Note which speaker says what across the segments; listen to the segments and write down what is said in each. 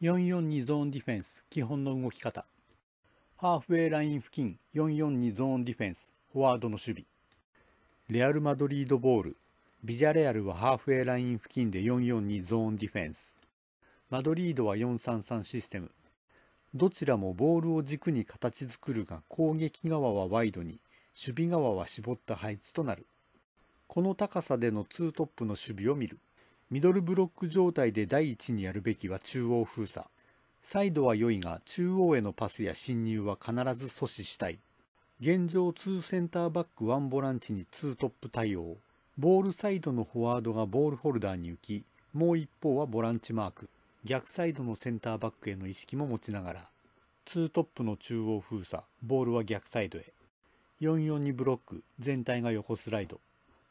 Speaker 1: 442ゾーンディフェンス、基本の動き方。ハーフウェイライン付近、442ゾーンディフェンス、フォワードの守備。レアル・マドリードボール。ビジャレアルはハーフウェイライン付近で442ゾーンディフェンス。マドリードは433システム。どちらもボールを軸に形作るが攻撃側はワイドに、守備側は絞った配置となる。この高さでの2トップの守備を見る。ミドルブロック状態で第一にやるべきは中央封鎖。サイドは良いが、中央へのパスや侵入は必ず阻止したい。現状2センターバック1ボランチに2トップ対応。ボールサイドのフォワードがボールホルダーに浮き、もう一方はボランチマーク。逆サイドのセンターバックへの意識も持ちながら。2トップの中央封鎖、ボールは逆サイドへ。4 4にブロック、全体が横スライド。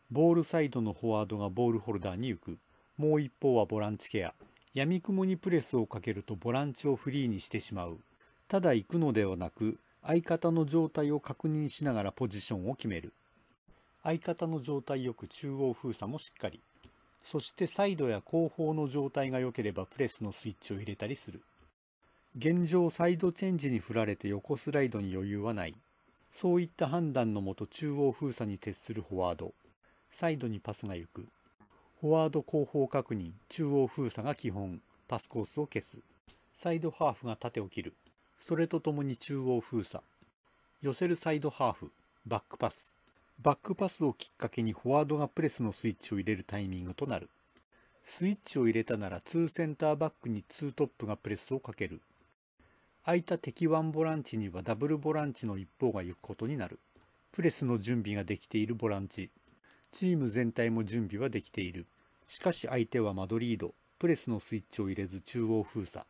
Speaker 1: ボールサイドのフォワードがボールホルダーに行く。もう一方はボランチケア。闇雲にプレスをかけるとボランチをフリーにしてしまう。ただ行くのではなく、相方の状態を確認しながらポジションを決める。相方の状態よく中央封鎖もしっかり。そしてサイドや後方の状態が良ければプレスのスイッチを入れたりする。現状サイドチェンジに振られて横スライドに余裕はない。そういった判断のもと中央封鎖に徹するフォワード。サイドにパスが行く。フォワード後方確認、中央封鎖が基本、パスコースを消す。サイドハーフが縦を切る。それとともに中央封鎖。寄せるサイドハーフ、バックパス。バックパスをきっかけにフォワードがプレスのスイッチを入れるタイミングとなる。スイッチを入れたなら2センターバックに2トップがプレスをかける。空いた敵1ボランチにはダブルボランチの一方が行くことになる。プレスの準備ができているボランチ、チーム全体も準備はできている。しかし相手はマドリード、プレスのスイッチを入れず中央封鎖。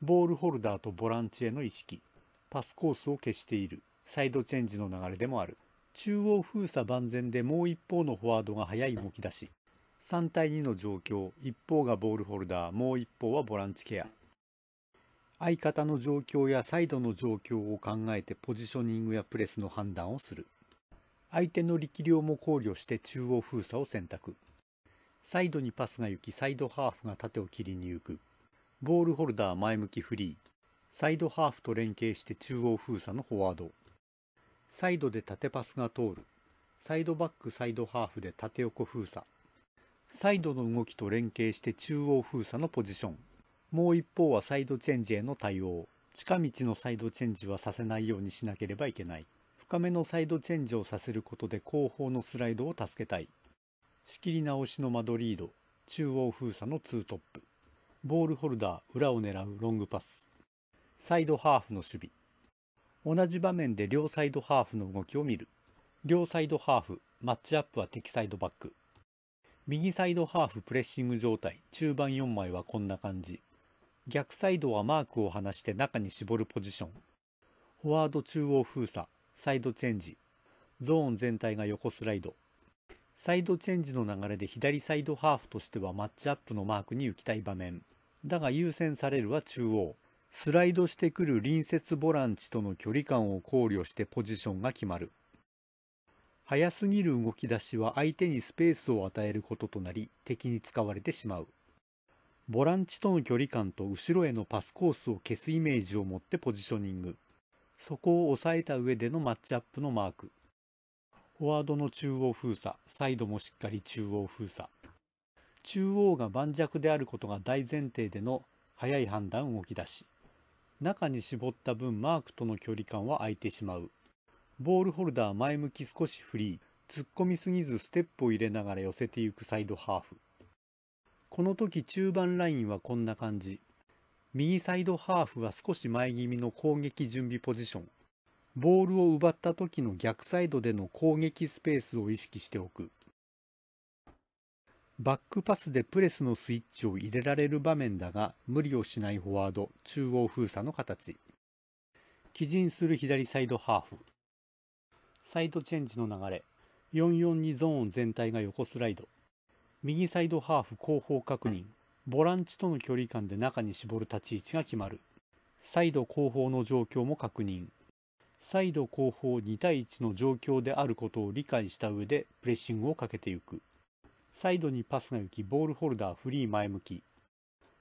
Speaker 1: ボールホルダーとボランチへの意識。パスコースを消している。サイドチェンジの流れでもある。中央封鎖万全でもう一方のフォワードが速い動き出し。3対2の状況。一方がボールホルダー、もう一方はボランチケア。相方の状況やサイドの状況を考えてポジショニングやプレスの判断をする。相手の力量も考慮して中央封鎖を選択。サイドにパスが行き、サイドハーフが縦を切りに行く。ボールホルダー前向きフリー。サイドハーフと連携して中央封鎖のフォワード。サイドで縦パスが通る。サイドバック、サイドハーフで縦横封鎖。サイドの動きと連携して中央封鎖のポジション。もう一方はサイドチェンジへの対応。近道のサイドチェンジはさせないようにしなければいけない。深めのサイドチェンジをさせることで後方のスライドを助けたい。仕切り直しのマドリード、中央封鎖のツートップ。ボールホルダー、裏を狙うロングパス。サイドハーフの守備。同じ場面で両サイドハーフの動きを見る。両サイドハーフ、マッチアップは敵サイドバック。右サイドハーフプレッシング状態、中盤4枚はこんな感じ。逆サイドはマークを離して中に絞るポジション。フォワード中央封鎖、サイドチェンジ、ゾーン全体が横スライド。サイドチェンジの流れで左サイドハーフとしてはマッチアップのマークに浮きたい場面。だが優先されるは中央。スライドしてくる隣接ボランチとの距離感を考慮してポジションが決まる。早すぎる動き出しは相手にスペースを与えることとなり敵に使われてしまう。ボランチとの距離感と後ろへのパスコースを消すイメージを持ってポジショニング。そこを抑えた上でのマッチアップのマーク。フォワードの中央封鎖、サイドもしっかり中央封鎖。中央が盤石であることが大前提での早い判断動き出し。中に絞った分マークとの距離感は空いてしまう。ボールホルダー前向き少しフリー。突っ込みすぎずステップを入れながら寄せていくサイドハーフ。この時中盤ラインはこんな感じ。右サイドハーフは少し前気味の攻撃準備ポジション。ボールを奪った時の逆サイドでの攻撃スペースを意識しておく。バックパスでプレスのスイッチを入れられる場面だが、無理をしないフォワード、中央封鎖の形。起陣する左サイドハーフ。サイドチェンジの流れ。4-4 2ゾーン全体が横スライド。右サイドハーフ後方確認。ボランチとの距離感で中に絞る立ち位置が決まる。サイド後方の状況も確認。サイド後方2対1の状況であることを理解した上でプレッシングをかけていく。サイドにパスが行き、ボールホルダーフリー前向き。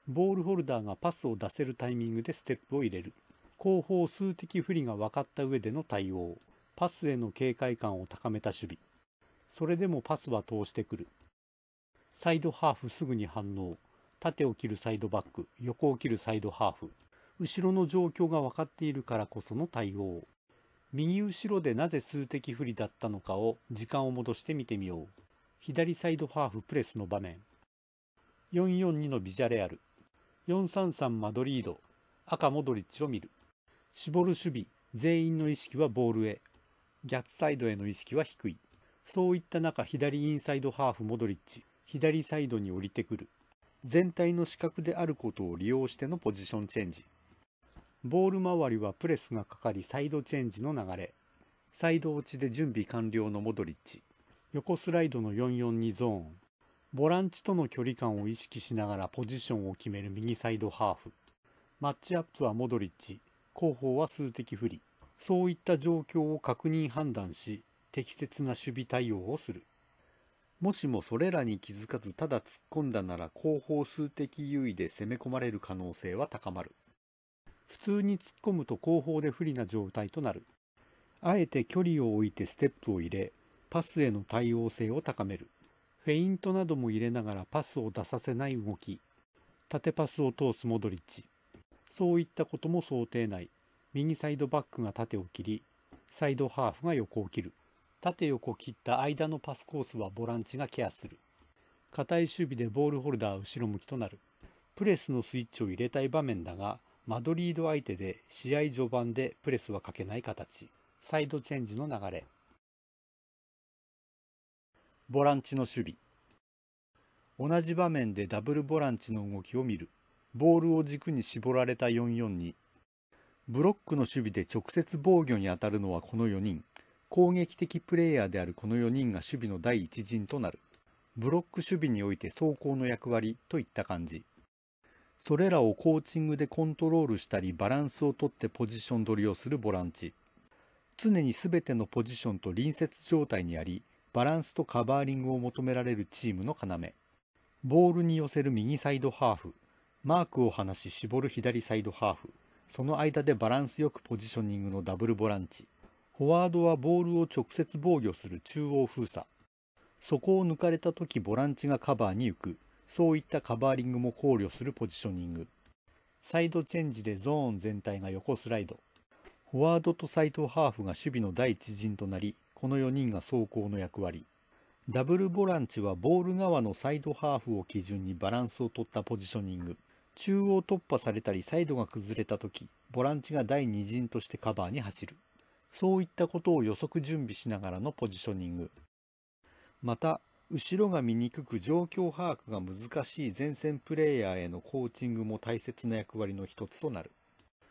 Speaker 1: ボールホルダーがパスを出せるタイミングでステップを入れる。後方数的不利が分かった上での対応。パスへの警戒感を高めた守備。それでもパスは通してくる。サイドハーフすぐに反応。縦を切るサイドバック、横を切るサイドハーフ、後ろの状況が分かっているからこその対応。右後ろでなぜ数的不利だったのかを時間を戻して見てみよう。左サイドハーフプレスの場面。442のビジャレアル。433マドリード。赤モドリッチを見る。絞る守備。全員の意識はボールへ。逆サイドへの意識は低い。そういった中、左インサイドハーフモドリッチ。左サイドに降りてくる。全体の視覚であることを利用してのポジションチェンジボール周りはプレスがかかりサイドチェンジの流れサイド落ちで準備完了のモドリッチ横スライドの442ゾーンボランチとの距離感を意識しながらポジションを決める右サイドハーフマッチアップはモドリッチ後方は数的不利そういった状況を確認判断し適切な守備対応をする。もしもそれらに気づかずただ突っ込んだなら後方数的優位で攻め込まれる可能性は高まる。普通に突っ込むと後方で不利な状態となる。あえて距離を置いてステップを入れ、パスへの対応性を高める。フェイントなども入れながらパスを出させない動き。縦パスを通すモドリッチ。そういったことも想定内。右サイドバックが縦を切り、サイドハーフが横を切る。縦横切った間のパスコースはボランチがケアする。硬い守備でボールホルダー後ろ向きとなる。プレスのスイッチを入れたい場面だが、マドリード相手で試合序盤でプレスはかけない形。サイドチェンジの流れ。ボランチの守備。同じ場面でダブルボランチの動きを見る。ボールを軸に絞られた442。ブロックの守備で直接防御に当たるのはこの4人。攻撃的プレイヤーであるこの4人が守備の第一陣となる。ブロック守備において走行の役割といった感じ。それらをコーチングでコントロールしたりバランスをとってポジション取りをするボランチ。常に全てのポジションと隣接状態にあり、バランスとカバーリングを求められるチームの要。ボールに寄せる右サイドハーフ、マークを離し絞る左サイドハーフ、その間でバランスよくポジショニングのダブルボランチ。フォワードはボールを直接防御する中央封鎖。そこを抜かれた時ボランチがカバーに行く。そういったカバーリングも考慮するポジショニング。サイドチェンジでゾーン全体が横スライド。フォワードとサイドハーフが守備の第一陣となり、この4人が走行の役割。ダブルボランチはボール側のサイドハーフを基準にバランスを取ったポジショニング。中央突破されたりサイドが崩れた時、ボランチが第2陣としてカバーに走る。そういったことを予測準備しながらのポジショニング。また、後ろが見にくく状況把握が難しい前線プレイヤーへのコーチングも大切な役割の一つとなる。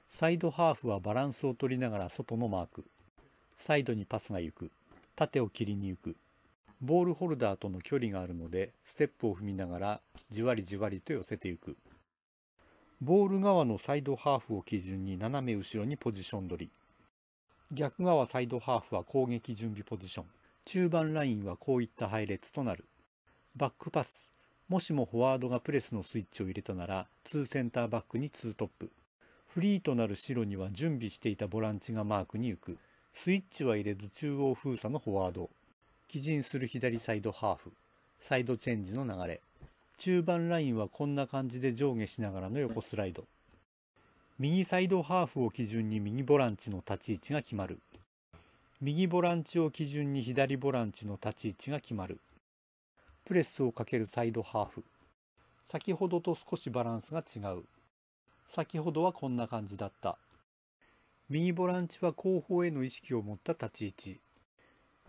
Speaker 1: サイドハーフはバランスを取りながら外のマーク。サイドにパスが行く。縦を切りに行く。ボールホルダーとの距離があるので、ステップを踏みながらじわりじわりと寄せていく。ボール側のサイドハーフを基準に斜め後ろにポジション取り。逆側サイドハーフは攻撃準備ポジション。中盤ラインはこういった配列となる。バックパス。もしもフォワードがプレスのスイッチを入れたなら、2センターバックに2トップ。フリーとなる白には準備していたボランチがマークに行く。スイッチは入れず中央封鎖のフォワード。起陣する左サイドハーフ。サイドチェンジの流れ。中盤ラインはこんな感じで上下しながらの横スライド。右サイドハーフを基準に右ボランチの立ち位置が決まる。右ボランチを基準に左ボランチの立ち位置が決まる。プレスをかけるサイドハーフ。先ほどと少しバランスが違う。先ほどはこんな感じだった。右ボランチは後方への意識を持った立ち位置。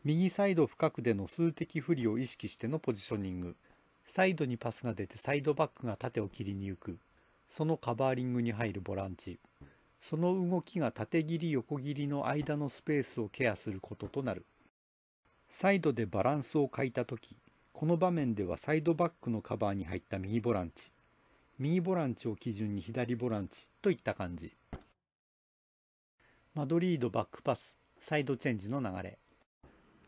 Speaker 1: 右サイド深くでの数的不利を意識してのポジショニング。サイドにパスが出てサイドバックが縦を切りに行く。そのカバーリングに入るボランチその動きが縦切り横切りの間のスペースをケアすることとなるサイドでバランスを欠いた時この場面ではサイドバックのカバーに入った右ボランチ右ボランチを基準に左ボランチといった感じマドリードバックパスサイドチェンジの流れ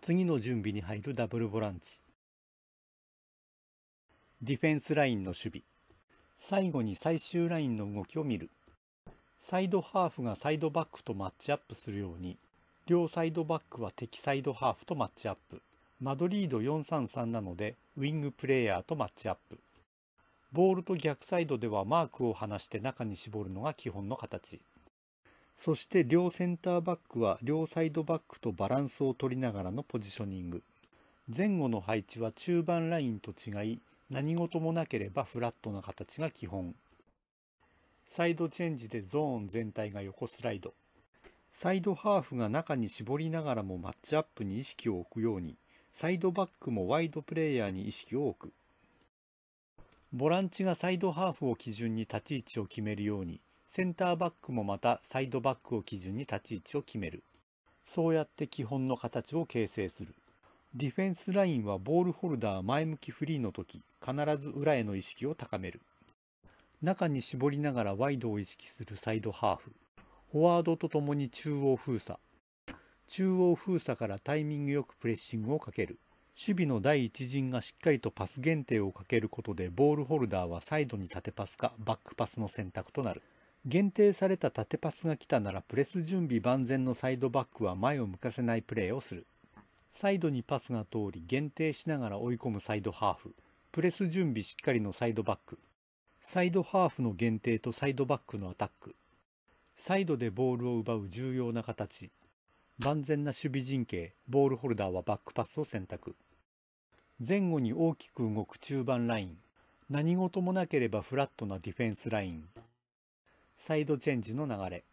Speaker 1: 次の準備に入るダブルボランチディフェンスラインの守備最後に最終ラインの動きを見る。サイドハーフがサイドバックとマッチアップするように、両サイドバックは敵サイドハーフとマッチアップ。マドリード433なので、ウィングプレイヤーとマッチアップ。ボールと逆サイドではマークを離して中に絞るのが基本の形。そして両センターバックは両サイドバックとバランスを取りながらのポジショニング。前後の配置は中盤ラインと違い、何事もなければフラットな形が基本。サイドチェンジでゾーン全体が横スライド。サイドハーフが中に絞りながらもマッチアップに意識を置くように、サイドバックもワイドプレーヤーに意識を置く。ボランチがサイドハーフを基準に立ち位置を決めるように、センターバックもまたサイドバックを基準に立ち位置を決める。そうやって基本の形を形成する。ディフェンスラインはボールホルダー前向きフリーの時、必ず裏への意識を高める。中に絞りながらワイドを意識するサイドハーフ。フォワードとともに中央封鎖。中央封鎖からタイミングよくプレッシングをかける。守備の第一陣がしっかりとパス限定をかけることでボールホルダーはサイドに縦パスかバックパスの選択となる。限定された縦パスが来たならプレス準備万全のサイドバックは前を向かせないプレーをする。サイドにパスが通り限定しながら追い込むサイドハーフ、プレス準備しっかりのサイドバック、サイドハーフの限定とサイドバックのアタック、サイドでボールを奪う重要な形、万全な守備陣形、ボールホルダーはバックパスを選択。前後に大きく動く中盤ライン、何事もなければフラットなディフェンスライン、サイドチェンジの流れ、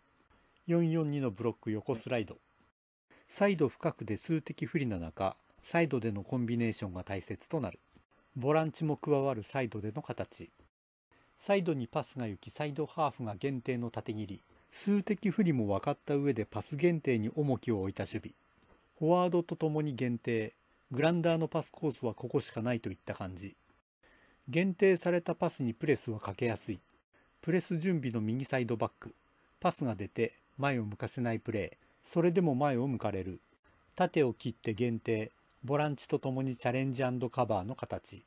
Speaker 1: 442のブロック横スライド、サイド深くで数的不利な中、サイドでのコンビネーションが大切となる。ボランチも加わるサイドでの形。サイドにパスが行き、サイドハーフが限定の縦切り。数的不利も分かった上でパス限定に重きを置いた守備。フォワードと共に限定。グランダーのパスコースはここしかないといった感じ。限定されたパスにプレスはかけやすい。プレス準備の右サイドバック。パスが出て前を向かせないプレー。それでも前を向かれる。縦を切って限定、ボランチとともにチャレンジカバーの形。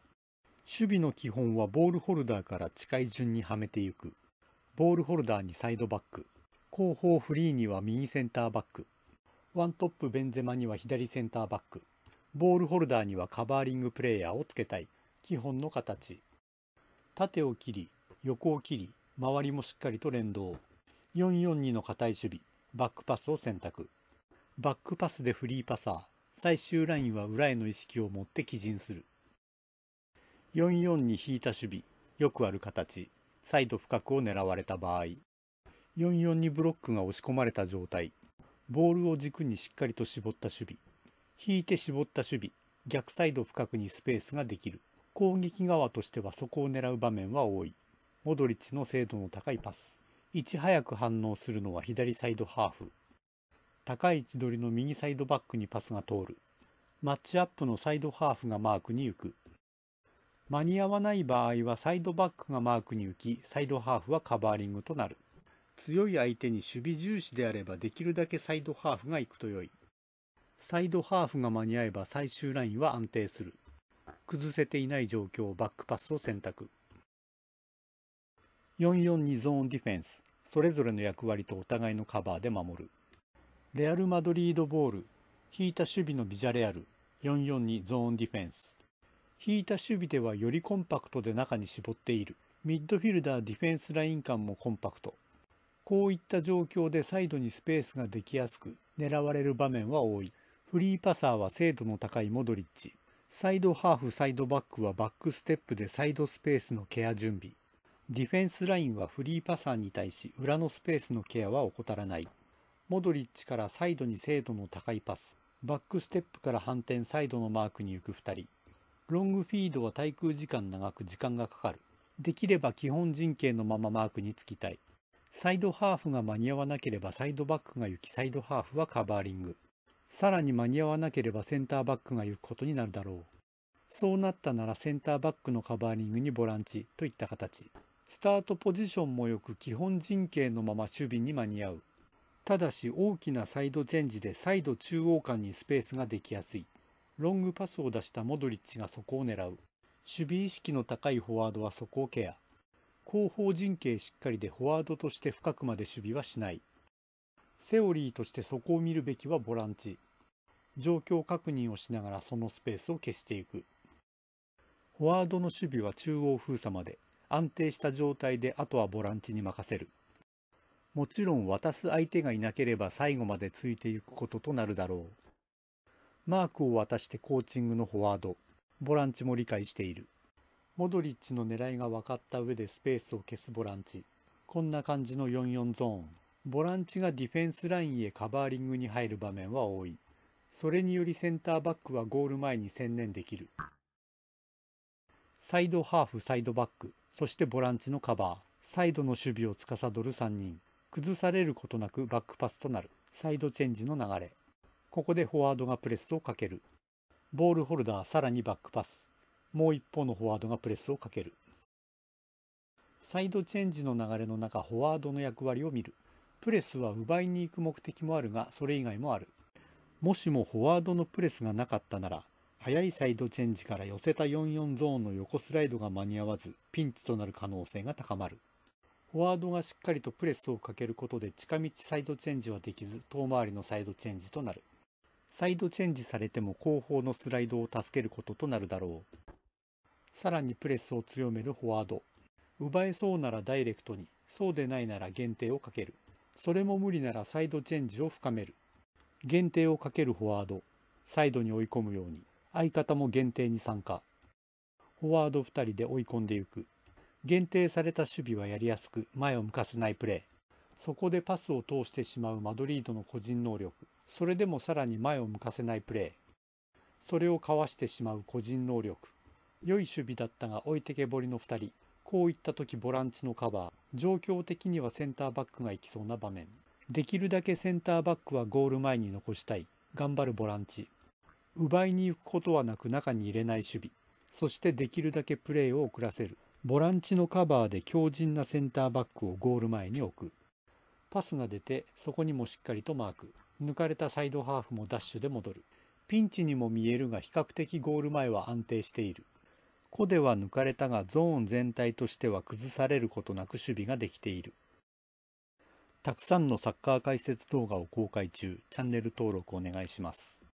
Speaker 1: 守備の基本はボールホルダーから近い順にはめていく。ボールホルダーにサイドバック。後方フリーには右センターバック。ワントップベンゼマには左センターバック。ボールホルダーにはカバーリングプレイヤーをつけたい。基本の形。縦を切り、横を切り、周りもしっかりと連動。442の硬い守備。バックパスを選択。バックパスでフリーパサー。最終ラインは裏への意識を持って起陣する。4-4に引いた守備。よくある形。サイド深くを狙われた場合。4-4にブロックが押し込まれた状態。ボールを軸にしっかりと絞った守備。引いて絞った守備。逆サイド深くにスペースができる。攻撃側としてはそこを狙う場面は多い。モドリッチの精度の高いパス。いち早く反応するのは左サイドハーフ。高い位置取りの右サイドバックにパスが通る。マッチアップのサイドハーフがマークに行く。間に合わない場合はサイドバックがマークに行き、サイドハーフはカバーリングとなる。強い相手に守備重視であればできるだけサイドハーフが行くと良い。サイドハーフが間に合えば最終ラインは安定する。崩せていない状況をバックパスを選択。442ゾーンディフェンスそれぞれの役割とお互いのカバーで守るレアル・マドリードボール引いた守備のビジャレアル442ゾーンディフェンス引いた守備ではよりコンパクトで中に絞っているミッドフィルダーディフェンスライン間もコンパクトこういった状況でサイドにスペースができやすく狙われる場面は多いフリーパサーは精度の高いモドリッチサイドハーフサイドバックはバックステップでサイドスペースのケア準備ディフェンスラインはフリーパサーに対し裏のスペースのケアは怠らない。モドリッチからサイドに精度の高いパス。バックステップから反転サイドのマークに行く2人。ロングフィードは滞空時間長く時間がかかる。できれば基本陣形のままマークにつきたい。サイドハーフが間に合わなければサイドバックが行きサイドハーフはカバーリング。さらに間に合わなければセンターバックが行くことになるだろう。そうなったならセンターバックのカバーリングにボランチといった形。スタートポジションもよく基本陣形のまま守備に間に合う。ただし大きなサイドチェンジで再度中央間にスペースができやすい。ロングパスを出したモドリッチがそこを狙う。守備意識の高いフォワードはそこをケア。後方陣形しっかりでフォワードとして深くまで守備はしない。セオリーとしてそこを見るべきはボランチ。状況確認をしながらそのスペースを消していく。フォワードの守備は中央封鎖まで。安定した状態であとはボランチに任せる。もちろん渡す相手がいなければ最後までついていくこととなるだろう。マークを渡してコーチングのフォワード、ボランチも理解している。モドリッチの狙いが分かった上でスペースを消すボランチ。こんな感じの44ゾーン。ボランチがディフェンスラインへカバーリングに入る場面は多い。それによりセンターバックはゴール前に専念できる。サイドハーフ、サイドバック。そしてボランチのカバー、サイドの守備を司る3人、崩されることなくバックパスとなる、サイドチェンジの流れ。ここでフォワードがプレスをかける。ボールホルダーさらにバックパス。もう一方のフォワードがプレスをかける。サイドチェンジの流れの中、フォワードの役割を見る。プレスは奪いに行く目的もあるが、それ以外もある。もしもフォワードのプレスがなかったなら、速いサイドチェンジから寄せた44ゾーンの横スライドが間に合わずピンチとなる可能性が高まるフォワードがしっかりとプレスをかけることで近道サイドチェンジはできず遠回りのサイドチェンジとなるサイドチェンジされても後方のスライドを助けることとなるだろうさらにプレスを強めるフォワード奪えそうならダイレクトにそうでないなら限定をかけるそれも無理ならサイドチェンジを深める限定をかけるフォワードサイドに追い込むように相方も限定に参加。フォワード2人で追い込んでいく。限定された守備はやりやすく、前を向かせないプレー。そこでパスを通してしまうマドリードの個人能力。それでもさらに前を向かせないプレー。それをかわしてしまう個人能力。良い守備だったが置いてけぼりの2人。こういった時ボランチのカバー。状況的にはセンターバックが行きそうな場面。できるだけセンターバックはゴール前に残したい。頑張るボランチ。奪いに行くことはなく中に入れない守備そしてできるだけプレーを遅らせるボランチのカバーで強靭なセンターバックをゴール前に置くパスが出てそこにもしっかりとマーク抜かれたサイドハーフもダッシュで戻るピンチにも見えるが比較的ゴール前は安定している個では抜かれたがゾーン全体としては崩されることなく守備ができているたくさんのサッカー解説動画を公開中チャンネル登録お願いします